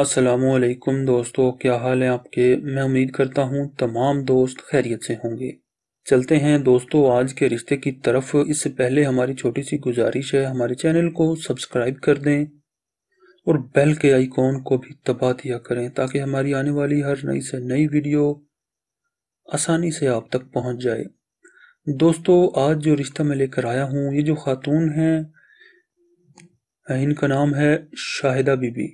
असलकुम दोस्तों क्या हाल है आपके मैं उम्मीद करता हूँ तमाम दोस्त खैरियत से होंगे चलते हैं दोस्तों आज के रिश्ते की तरफ इससे पहले हमारी छोटी सी गुजारिश है हमारे चैनल को सब्सक्राइब कर दें और बेल के आइकॉन को भी दबा दिया करें ताकि हमारी आने वाली हर नई से नई वीडियो आसानी से आप तक पहुँच जाए दोस्तों आज जो रिश्ता मैं लेकर आया हूँ ये जो खातून हैं इनका नाम है शाहिदा बीबी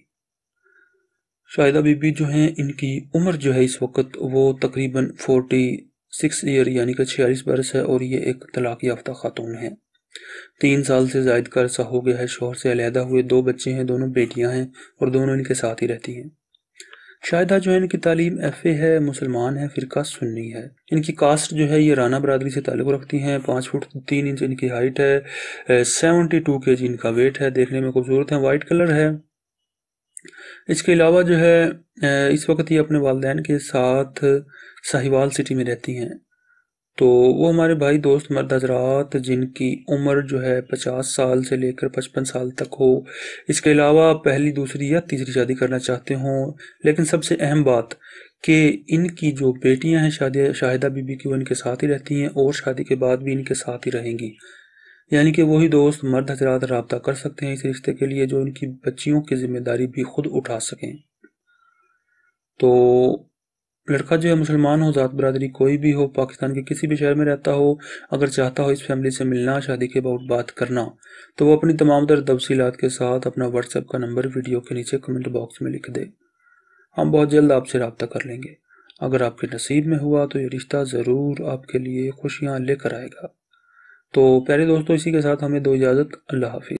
शाहिदा बीबी जो हैं इनकी उम्र जो है इस वक्त वो तकरीबन फोर्टी सिक्स ईयर यानी कि छियालीस बरस है और ये एक तलाक याफ्ता खातून है तीन साल से जायद का अरसा हो गया है शोहर से अलहदा हुए दो बच्चे हैं दोनों बेटियां हैं और दोनों इनके साथ ही रहती हैं शाहिदा जो है इनकी तालीम एफ ए है मुसलमान है फ़िरका सुन्नी है इनकी कास्ट जो है ये राना बरदरी से ताल्लुक़ रखती हैं पाँच फुट तीन इंच इनकी हाइट है सेवनटी टू के जी इनका वेट है देखने में खूबसूरत है वाइट कलर है इसके अलावा जो है इस वक्त ये अपने वालदेन के साथ साहिवाल सिटी में रहती हैं तो वो हमारे भाई दोस्त मर्द हजरात जिनकी उम्र जो है पचास साल से लेकर पचपन साल तक हो इसके अलावा पहली दूसरी या तीसरी शादी करना चाहते हों लेकिन सबसे अहम बात कि इनकी जो बेटियां हैं शादी शाहिदा बीबी की वो इनके साथ ही रहती हैं और शादी के बाद भी इनके साथ ही रहेंगी यानी कि वही दोस्त मर्द हजरात रबता कर सकते हैं इस रिश्ते के लिए जो उनकी बच्चियों की जिम्मेदारी भी खुद उठा सकें तो लड़का जो है मुसलमान हो ज़ात बरदरी कोई भी हो पाकिस्तान के किसी भी शहर में रहता हो अगर चाहता हो इस फैमिली से मिलना शादी के बाद बात करना तो वो अपनी तमाम तर तफसीत के साथ अपना व्हाट्सएप का नंबर वीडियो के नीचे कमेंट बॉक्स में लिख दे हम बहुत जल्द आपसे रबता कर लेंगे अगर आपके नसीब में हुआ तो ये रिश्ता ज़रूर आपके लिए खुशियाँ लेकर आएगा तो प्यारे दोस्तों इसी के साथ हमें दो इजाज़त अल्लाह हाफिज़